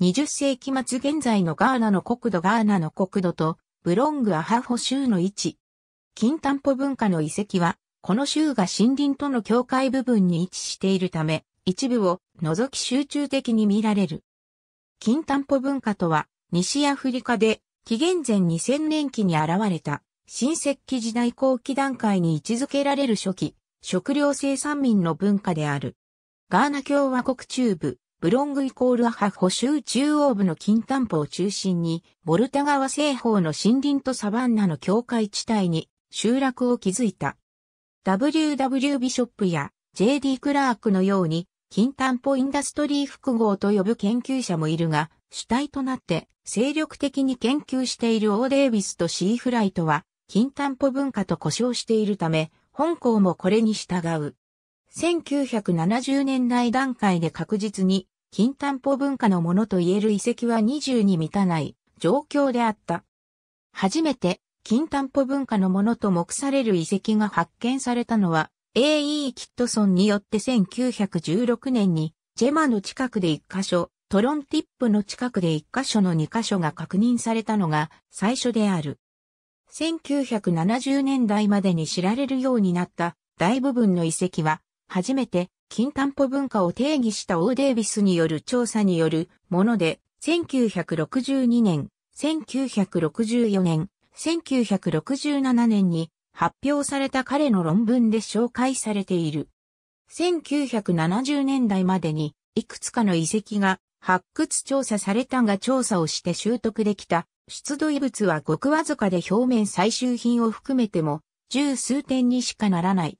20世紀末現在のガーナの国土ガーナの国土とブロングアハホ州の位置。金担保文化の遺跡は、この州が森林との境界部分に位置しているため、一部を除き集中的に見られる。金担保文化とは、西アフリカで紀元前2000年期に現れた、新石器時代後期段階に位置づけられる初期、食料生産民の文化である。ガーナ共和国中部、ブロングイコールアハ補修中央部の金担保を中心に、ボルタ川西方の森林とサバンナの境界地帯に集落を築いた。WW ビショップや JD クラークのように、金担保インダストリー複合と呼ぶ研究者もいるが、主体となって精力的に研究しているオーデイビスとシーフライトは、金担保文化と呼称しているため、本校もこれに従う。1970年代段階で確実に、金担保文化のものと言える遺跡は20に満たない状況であった。初めて、金担保文化のものと目される遺跡が発見されたのは、A.E. キットソンによって1916年に、ジェマの近くで1箇所、トロンティップの近くで1箇所の2箇所が確認されたのが最初である。1970年代までに知られるようになった大部分の遺跡は初めて、金担保文化を定義したオーデイビスによる調査によるもので、1962年、1964年、1967年に発表された彼の論文で紹介されている。1970年代までにいくつかの遺跡が発掘調査されたが調査をして習得できた出土遺物はごくわずかで表面最終品を含めても十数点にしかならない。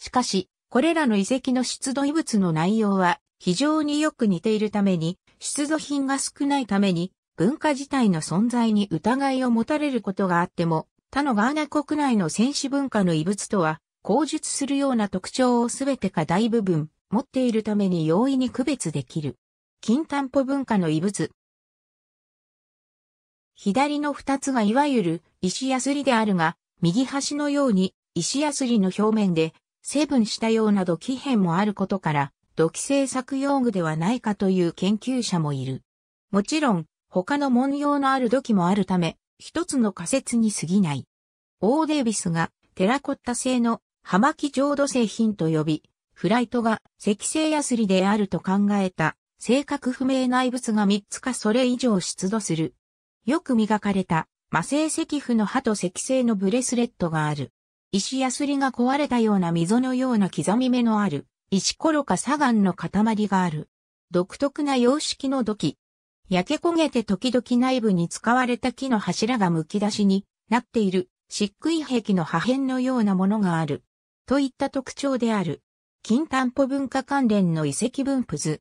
しかし、これらの遺跡の出土遺物の内容は非常によく似ているために、出土品が少ないために、文化自体の存在に疑いを持たれることがあっても、他のガーナ国内の戦士文化の遺物とは、口述するような特徴をすべてか大部分、持っているために容易に区別できる。金担保文化の遺物。左の二つがいわゆる石やすりであるが、右端のように石やすりの表面でセブンしたような土器片もあることから、土器製作用具ではないかという研究者もいる。もちろん、他の文様のある土器もあるため、一つの仮説に過ぎない。オーデービスがテラコッタ製の葉巻浄土製品と呼び、フライトが石製ヤスリであると考えた、性格不明内物が3つかそれ以上出土する。よく磨かれた、魔性石符の歯と石製のブレスレットがある。石やすりが壊れたような溝のような刻み目のある、石ころか砂岩の塊がある。独特な様式の土器。焼け焦げて時々内部に使われた木の柱が剥き出しになっている漆喰壁の破片のようなものがある。といった特徴である。金担保文化関連の遺跡分布図。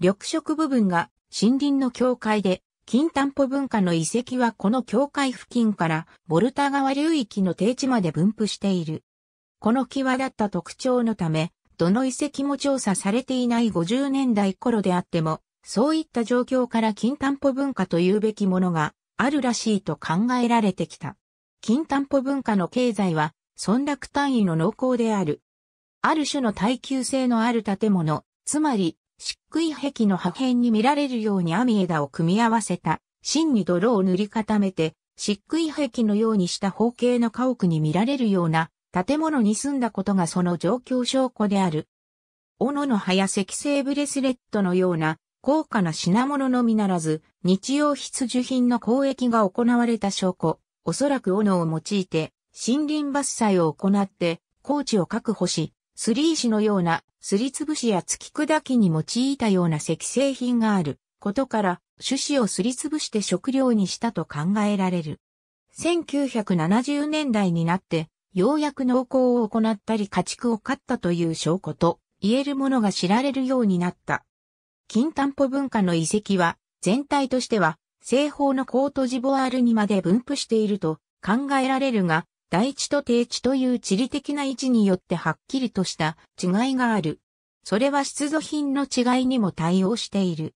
緑色部分が森林の境界で、金担保文化の遺跡はこの境界付近からボルタ川流域の低地まで分布している。この際立った特徴のため、どの遺跡も調査されていない50年代頃であっても、そういった状況から金担保文化というべきものがあるらしいと考えられてきた。金担保文化の経済は、存落単位の濃厚である。ある種の耐久性のある建物、つまり漆喰壁の破片に見られるように網枝を組み合わせた、芯に泥を塗り固めて、漆喰壁のようにした方形の家屋に見られるような建物に住んだことがその状況証拠である。斧の葉や石製ブレスレットのような高価な品物のみならず、日用必需品の交易が行われた証拠、おそらく斧を用いて森林伐採を行って、高地を確保し、すり石のような、すりつぶしや突き砕きに用いたような石製品があることから、種子をすりつぶして食料にしたと考えられる。1970年代になって、ようやく農耕を行ったり家畜を飼ったという証拠と言えるものが知られるようになった。金担保文化の遺跡は、全体としては、西方のコートジボワールにまで分布していると考えられるが、大地と低地という地理的な位置によってはっきりとした違いがある。それは出土品の違いにも対応している。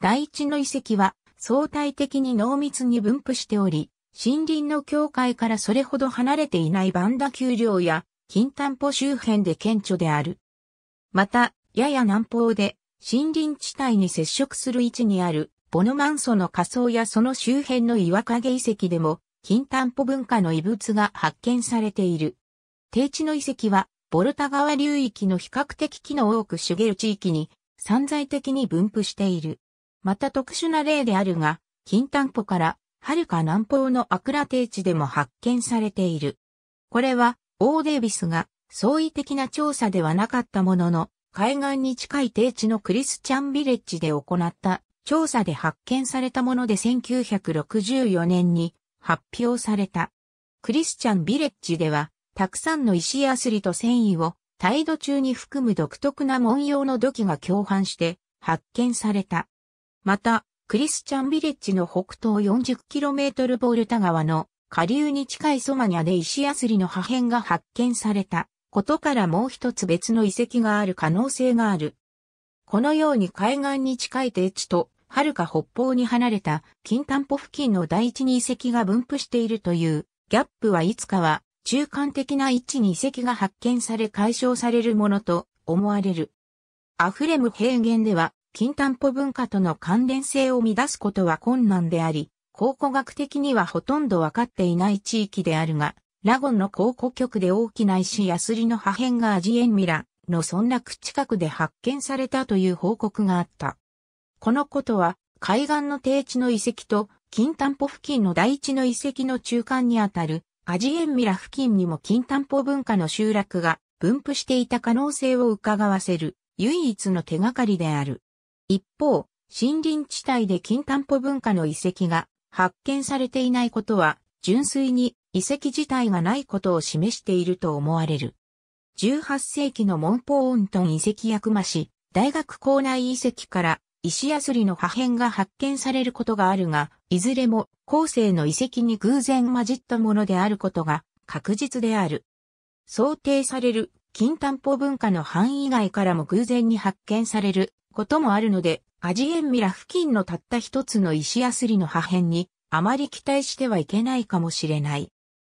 大地の遺跡は相対的に濃密に分布しており、森林の境界からそれほど離れていないバンダ丘陵や金丹波周辺で顕著である。また、やや南方で森林地帯に接触する位置にあるボノマンソの仮想やその周辺の岩陰遺跡でも金担保文化の遺物が発見されている。低地の遺跡は、ボルタ川流域の比較的木の多く茂る地域に散在的に分布している。また特殊な例であるが、金担保から遥か南方のアクラ低地でも発見されている。これは、オーデービスが相違的な調査ではなかったものの、海岸に近い低地のクリスチャンビレッジで行った調査で発見されたもので1964年に発表された。クリスチャンビレッジでは、たくさんの石やすりと繊維を、態度中に含む独特な文様の土器が共犯して発見された。また、クリスチャンビレッジの北東 40km ボルタ川の下流に近いソマニャで石やすりの破片が発見されたことからもう一つ別の遺跡がある可能性がある。このように海岸に近い低地と遥か北方に離れた金丹歩付近の第一に遺跡が分布しているというギャップはいつかは中間的な位置に遺跡が発見され解消されるものと思われる。アフレム平原では金丹歩文化との関連性を乱すことは困難であり、考古学的にはほとんどわかっていない地域であるが、ラゴンの考古局で大きな石やすりの破片がアジエンミラの村落近くで発見されたという報告があった。このことは、海岸の低地の遺跡と、金丹波付近の大地の遺跡の中間にあたる、アジエンミラ付近にも金丹波文化の集落が分布していた可能性を伺わせる、唯一の手がかりである。一方、森林地帯で金丹波文化の遺跡が発見されていないことは、純粋に遺跡自体がないことを示していると思われる。18世紀のモンポーントン遺跡薬間市、大学校内遺跡から石やすりの破片が発見されることがあるが、いずれも後世の遺跡に偶然混じったものであることが確実である。想定される金担保文化の範囲外からも偶然に発見されることもあるので、アジエンミラ付近のたった一つの石やすりの破片にあまり期待してはいけないかもしれない。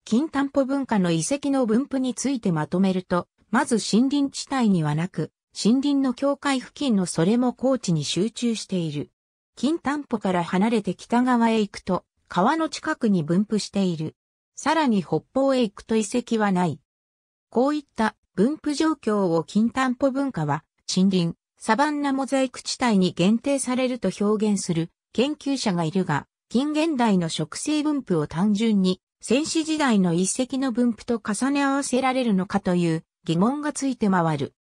金担保文化の遺跡の分布についてまとめると、まず森林地帯にはなく、森林の境界付近のそれも高地に集中している。金丹保から離れて北側へ行くと、川の近くに分布している。さらに北方へ行くと遺跡はない。こういった分布状況を金丹保文化は、森林、サバンナモザイク地帯に限定されると表現する研究者がいるが、近現代の植生分布を単純に戦死時代の遺跡の分布と重ね合わせられるのかという疑問がついて回る。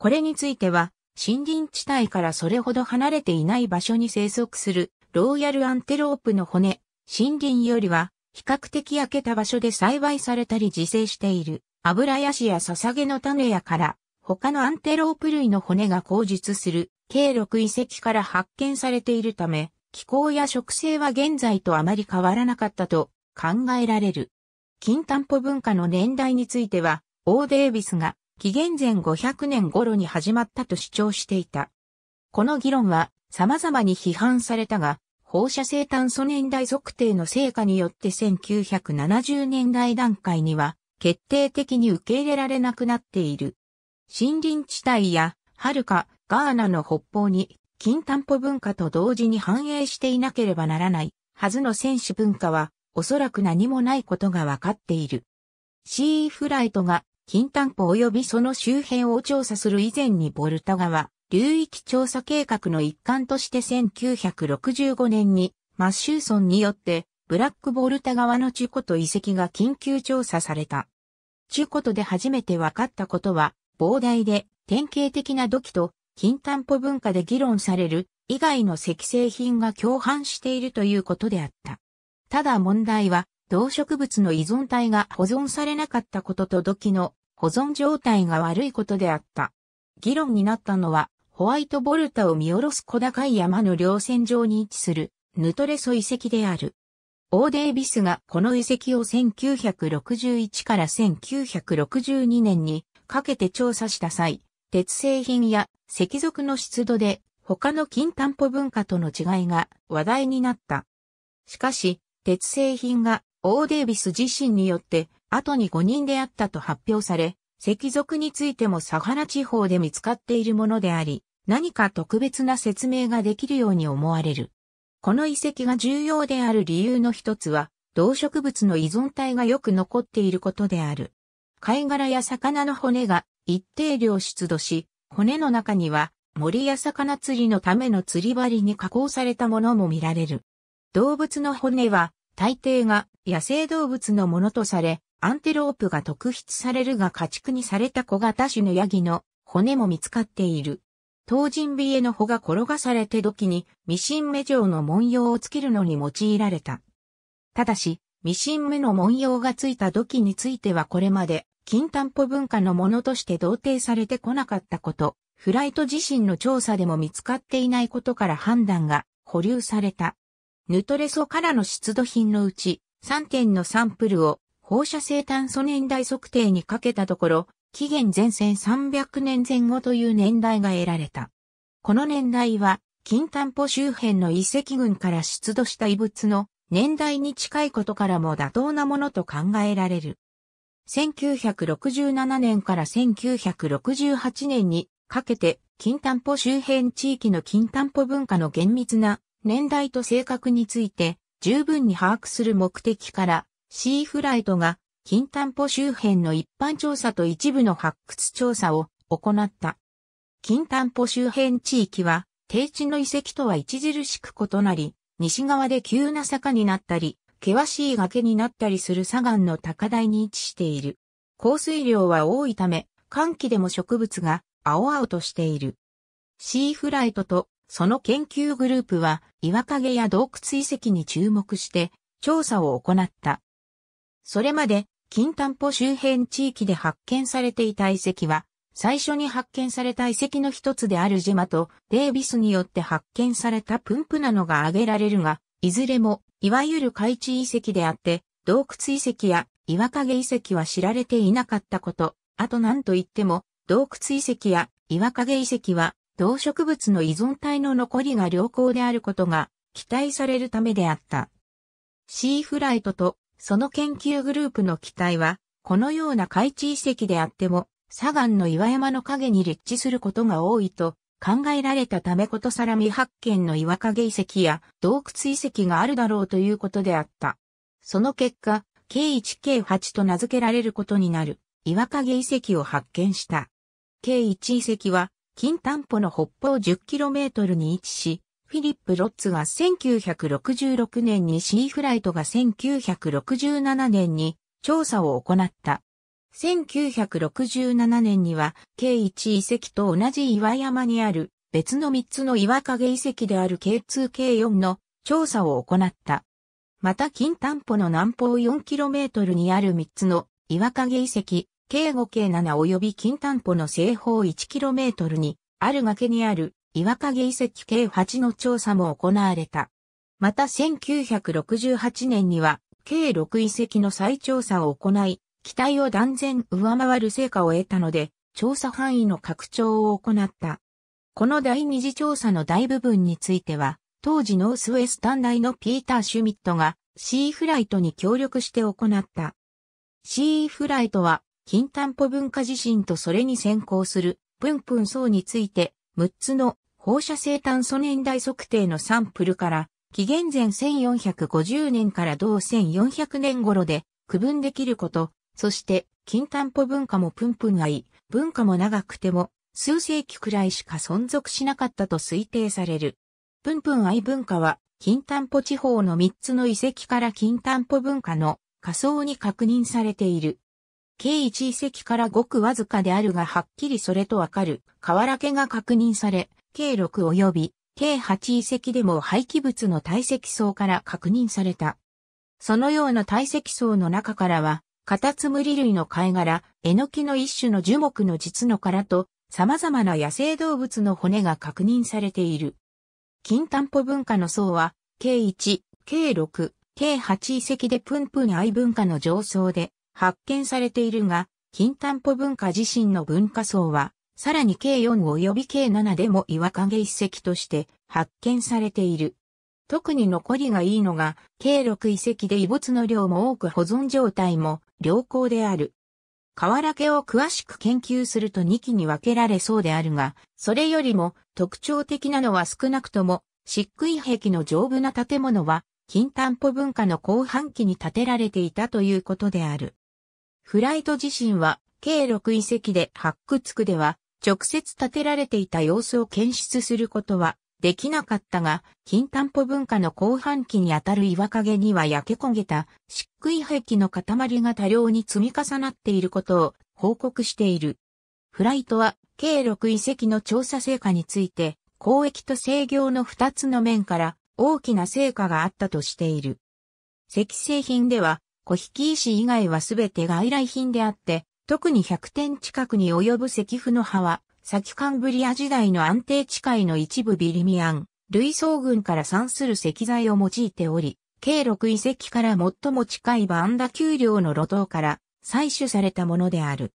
これについては、森林地帯からそれほど離れていない場所に生息するローヤルアンテロープの骨、森林よりは比較的焼けた場所で栽培されたり自生している油ヤシやササゲの種やから他のアンテロープ類の骨が口述する計6遺跡から発見されているため気候や植生は現在とあまり変わらなかったと考えられる。金担保文化の年代については、オーデービスが紀元前500年頃に始まったと主張していた。この議論は様々に批判されたが、放射性炭素年代測定の成果によって1970年代段階には決定的に受け入れられなくなっている。森林地帯や、遥か、ガーナの北方に、金担保文化と同時に反映していなければならないはずの選手文化は、おそらく何もないことがわかっている。シーフライトが金担保及びその周辺を調査する以前にボルタ川流域調査計画の一環として1965年に、マッシューソンによって、ブラックボルタ側の中古と遺跡が緊急調査された。中古とで初めて分かったことは、膨大で典型的な土器と金担保文化で議論される以外の石製品が共犯しているということであった。ただ問題は、動植物の依存体が保存されなかったことと土器の保存状態が悪いことであった。議論になったのは、ホワイトボルタを見下ろす小高い山の稜線上に位置する、ヌトレソ遺跡である。オーデービスがこの遺跡を1961から1962年にかけて調査した際、鉄製品や石属の湿度で他の金担保文化との違いが話題になった。しかし、鉄製品がオーデイビス自身によって、後に5人であったと発表され、石族についてもサハラ地方で見つかっているものであり、何か特別な説明ができるように思われる。この遺跡が重要である理由の一つは、動植物の依存体がよく残っていることである。貝殻や魚の骨が一定量出土し、骨の中には森や魚釣りのための釣り針に加工されたものも見られる。動物の骨は大抵が野生動物のものとされ、アンテロープが特筆されるが家畜にされた小型種のヤギの骨も見つかっている。当人ビへの穂が転がされて土器にミシン目状の文様をつけるのに用いられた。ただし、ミシン目の文様がついた土器についてはこれまで、金担保文化のものとして同定されてこなかったこと、フライト自身の調査でも見つかっていないことから判断が保留された。ヌトレソからの出土品のうち、3点のサンプルを放射性炭素年代測定にかけたところ、紀元前線300年前後という年代が得られた。この年代は、金担保周辺の遺跡群から出土した遺物の年代に近いことからも妥当なものと考えられる。1967年から1968年にかけて、金担保周辺地域の金担保文化の厳密な年代と性格について十分に把握する目的から、シーフライトが、金丹保周辺の一般調査と一部の発掘調査を行った。金丹保周辺地域は、低地の遺跡とは著しく異なり、西側で急な坂になったり、険しい崖になったりする砂岩の高台に位置している。降水量は多いため、寒気でも植物が青々としている。シーフライトとその研究グループは岩陰や洞窟遺跡に注目して調査を行った。それまで金丹保周辺地域で発見されていた遺跡は最初に発見された遺跡の一つであるジェマとデイビスによって発見されたプンプなノが挙げられるが、いずれもいわゆる海地遺跡であって洞窟遺跡や岩陰遺跡は知られていなかったこと、あと何と言っても洞窟遺跡や岩陰遺跡は動植物の依存体の残りが良好であることが期待されるためであった。シーフライトとその研究グループの機体は、このような海地遺跡であっても、砂岩の岩山の影に立地することが多いと考えられたためことさら未発見の岩陰遺跡や洞窟遺跡があるだろうということであった。その結果、K1K8 と名付けられることになる岩陰遺跡を発見した。K1 遺跡は金丹保の北方 10km に位置し、フィリップ・ロッツが1966年にシーフライトが1967年に調査を行った。1967年には、K1 遺跡と同じ岩山にある別の3つの岩陰遺跡である K2K4 の調査を行った。また金丹保の南方 4km にある3つの岩陰遺跡、計5計7及び金丹保の西方 1km に、ある崖にある岩陰遺跡計8の調査も行われた。また1968年には、計6遺跡の再調査を行い、期待を断然上回る成果を得たので、調査範囲の拡張を行った。この第二次調査の大部分については、当時ノースウェスタン大のピーター・シュミットが、シーフライトに協力して行った。シーフライトは金担保文化地震とそれに先行する、プンプン層について、6つの放射性炭素年代測定のサンプルから、紀元前1450年から同1400年頃で区分できること、そして金担保文化もプンプン愛、文化も長くても数世紀くらいしか存続しなかったと推定される。プンプン愛文化は、金担保地方の3つの遺跡から金担保文化の仮想に確認されている。計1遺跡からごくわずかであるがはっきりそれとわかる、瓦家が確認され、計6及び計8遺跡でも廃棄物の堆積層から確認された。そのような堆積層の中からは、カタツムリ類の貝殻、エノキの一種の樹木の実の殻と、様々な野生動物の骨が確認されている。金担保文化の層は、計1、計6、計8遺跡でプンプン愛文化の上層で、発見されているが、金担保文化自身の文化層は、さらに計4及び計7でも岩陰遺跡として発見されている。特に残りがいいのが、計6遺跡で遺物の量も多く保存状態も良好である。河原家を詳しく研究すると2期に分けられそうであるが、それよりも特徴的なのは少なくとも、漆喰壁の丈夫な建物は、金担保文化の後半期に建てられていたということである。フライト自身は、計6遺跡で発掘区では、直接建てられていた様子を検出することはできなかったが、金担保文化の後半期にあたる岩陰には焼け焦げた漆喰壁の塊が多量に積み重なっていることを報告している。フライトは、計6遺跡の調査成果について、公益と制御の2つの面から大きな成果があったとしている。石製品では、小引石以外はすべて外来品であって、特に100点近くに及ぶ石符の葉は、先カンブリア時代の安定地界の一部ビリミアン、類層群から産する石材を用いており、計6遺跡から最も近いバンダ丘陵の路頭から採取されたものである。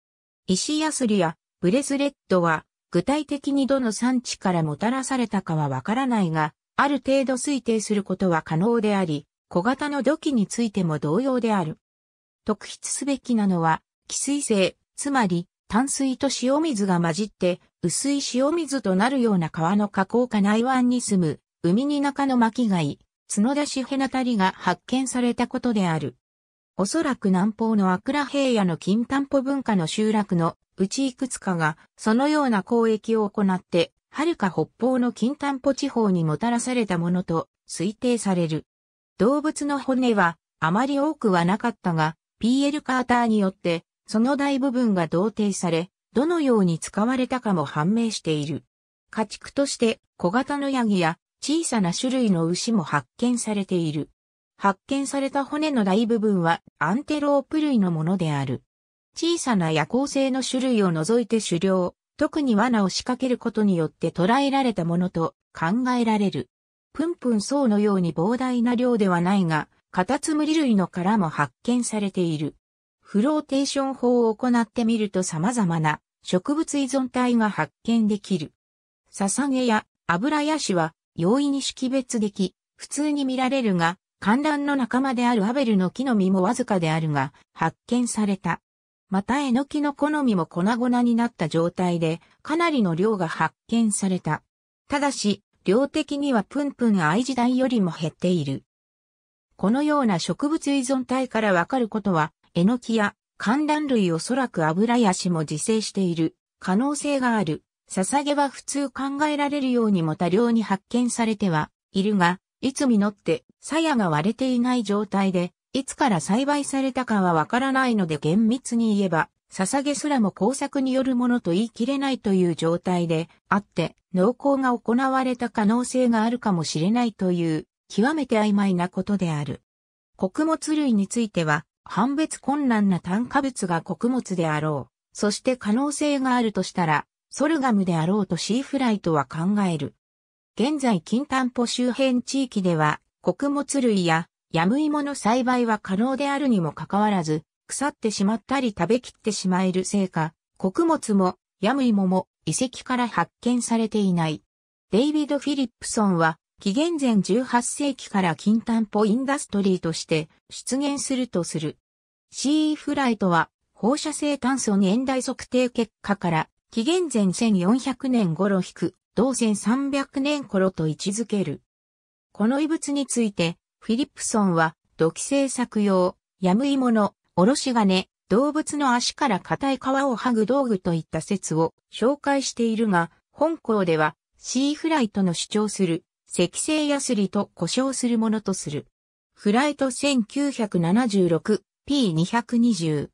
石ヤスリやブレスレットは具体的にどの産地からもたらされたかはわからないが、ある程度推定することは可能であり、小型の土器についても同様である。特筆すべきなのは、寄水性、つまり淡水と塩水が混じって薄い塩水となるような川の河口か内湾に住む、海に中の巻貝、角出しヘナタリが発見されたことである。おそらく南方のアクラ平野の金担保文化の集落のうちいくつかがそのような交易を行って、はるか北方の金担保地方にもたらされたものと推定される。動物の骨はあまり多くはなかったが、PL カーターによってその大部分が同定され、どのように使われたかも判明している。家畜として小型のヤギや小さな種類の牛も発見されている。発見された骨の大部分はアンテロープ類のものである。小さな夜行性の種類を除いて狩猟、特に罠を仕掛けることによって捕らえられたものと考えられる。プンプン層のように膨大な量ではないが、カタツムリ類の殻も発見されている。フローテーション法を行ってみると様々な植物依存体が発見できる。ササゲや油ヤシは容易に識別でき、普通に見られるが、観覧の仲間であるアベルの木の実もわずかであるが、発見された。またエノキの好みも粉々になった状態で、かなりの量が発見された。ただし、量的にはプンプン愛時代よりも減っている。このような植物依存体からわかることは、エノキや寒暖類おそらく油ヤシも自生している可能性がある。捧げは普通考えられるようにも多量に発見されてはいるが、いつ実って鞘が割れていない状態で、いつから栽培されたかはわからないので厳密に言えば、捧げすらも工作によるものと言い切れないという状態であって、農耕が行われた可能性があるかもしれないという、極めて曖昧なことである。穀物類については、判別困難な炭化物が穀物であろう。そして可能性があるとしたら、ソルガムであろうとシーフライとは考える。現在金丹ポ周辺地域では、穀物類や、ヤムイモの栽培は可能であるにもかかわらず、腐ってしまったり食べきってしまえるせいか、穀物もヤムイモも遺跡から発見されていない。デイビド・フィリップソンは、紀元前18世紀から金担保インダストリーとして出現するとする。CE フライトは放射性炭素年代測定結果から紀元前1400年頃引く同1300年頃と位置づける。この遺物についてフィリップソンは土器製作用、ヤムイモのおろし金、動物の足から硬い皮を剥ぐ道具といった説を紹介しているが、本校では、シーフライトの主張する、石製ヤスリと呼称するものとする。フライト 1976P220。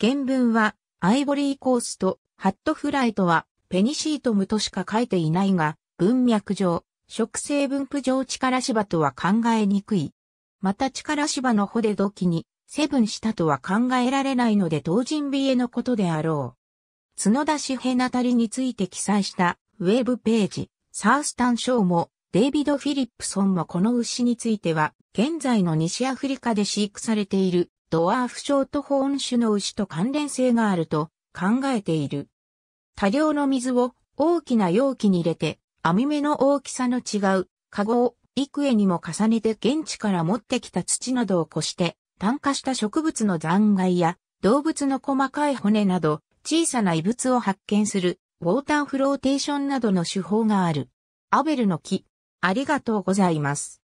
原文は、アイボリーコースと、ハットフライトは、ペニシートムとしか書いていないが、文脈上、植生分布上力芝とは考えにくい。また力芝の穂で土器に、セブンしたとは考えられないので当人美へのことであろう。角田氏ヘなたりについて記載したウェブページ、サースタンショーも、デイビド・フィリップソンもこの牛については、現在の西アフリカで飼育されているドワーフショートホーン種の牛と関連性があると考えている。多量の水を大きな容器に入れて、網目の大きさの違う、カゴを幾重にも重ねて現地から持ってきた土などを越して、炭化した植物の残骸や動物の細かい骨など小さな異物を発見するウォーターフローテーションなどの手法がある。アベルの木。ありがとうございます。